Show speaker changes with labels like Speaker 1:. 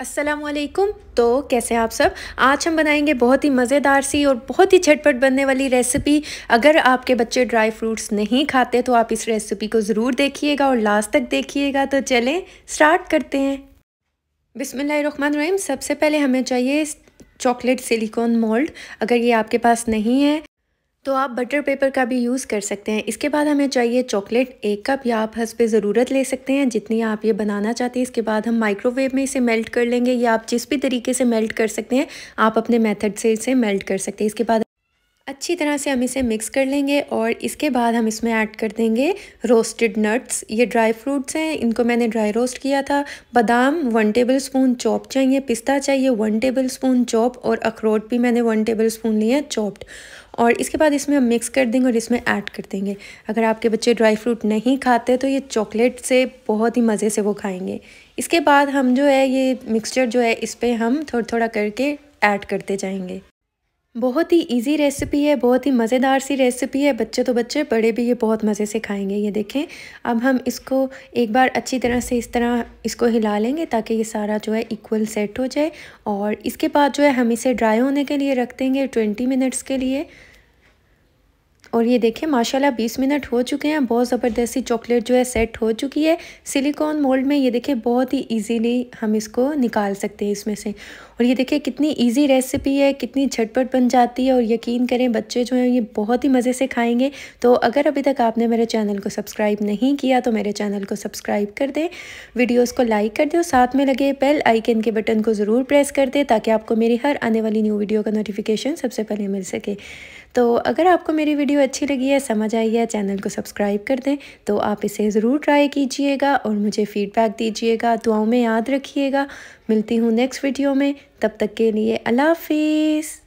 Speaker 1: असलकुम तो कैसे हैं आप सब आज हम बनाएंगे बहुत ही मज़ेदार सी और बहुत ही झटपट बनने वाली रेसिपी अगर आपके बच्चे ड्राई फ्रूट्स नहीं खाते तो आप इस रेसिपी को ज़रूर देखिएगा और लास्ट तक देखिएगा तो चलें स्टार्ट करते हैं बिसमीम सबसे पहले हमें चाहिए चॉकलेट सिलिकॉन मोल्ड अगर ये आपके पास नहीं है तो आप बटर पेपर का भी यूज़ कर सकते हैं इसके बाद हमें चाहिए चॉकलेट एक कप या आप हंस पे ज़रूरत ले सकते हैं जितनी आप ये बनाना चाहते हैं इसके बाद हम माइक्रोवेव में इसे मेल्ट कर लेंगे या आप जिस भी तरीके से मेल्ट कर सकते हैं आप अपने मेथड से इसे मेल्ट कर सकते हैं इसके बाद अच्छी तरह से हम इसे मिक्स कर लेंगे और इसके बाद हम इसमें ऐड कर देंगे रोस्टेड नट्स ये ड्राई फ्रूट्स हैं इनको मैंने ड्राई रोस्ट किया था बादाम वन टेबल स्पून चॉप चाहिए पिस्ता चाहिए वन टेबल स्पून चॉप और अखरोट भी मैंने वन टेबल स्पून लिए हैं चॉप्ड और इसके बाद इसमें हम मिक्स कर देंगे और इसमें ऐड कर देंगे अगर आपके बच्चे ड्राई फ्रूट नहीं खाते तो ये चॉकलेट से बहुत ही मज़े से वो खाएँगे इसके बाद हम जो है ये मिक्सचर जो है इस पर हम थोड़ा थोड़ा करके ऐड करते जाएंगे बहुत ही इजी रेसिपी है बहुत ही मज़ेदार सी रेसिपी है बच्चे तो बच्चे बड़े भी ये बहुत मज़े से खाएंगे ये देखें अब हम इसको एक बार अच्छी तरह से इस तरह इसको हिला लेंगे ताकि ये सारा जो है इक्वल सेट हो जाए और इसके बाद जो है हम इसे ड्राई होने के लिए रख देंगे ट्वेंटी मिनट्स के लिए और ये देखें माशाल्लाह 20 मिनट हो चुके हैं बहुत ज़बरदस्ती चॉकलेट जो है सेट हो चुकी है सिलिकॉन मोल्ड में ये देखें बहुत ही इजीली हम इसको निकाल सकते हैं इसमें से और ये देखिए कितनी इजी रेसिपी है कितनी झटपट बन जाती है और यकीन करें बच्चे जो हैं ये बहुत ही मज़े से खाएंगे तो अगर अभी तक आपने मेरे चैनल को सब्सक्राइब नहीं किया तो मेरे चैनल को सब्सक्राइब कर दें वीडियोज़ को लाइक कर दें और साथ में लगे बेल आइकन के बटन को ज़रूर प्रेस कर दें ताकि आपको मेरी हर आने वाली न्यू वीडियो का नोटिफिकेशन सबसे पहले मिल सके तो अगर आपको मेरी वीडियो वीडियो अच्छी लगी है समझ आई है चैनल को सब्सक्राइब कर दें तो आप इसे ज़रूर ट्राई कीजिएगा और मुझे फीडबैक दीजिएगा दुआओं में याद रखिएगा मिलती हूँ नेक्स्ट वीडियो में तब तक के लिए अल्लाह हाफिज़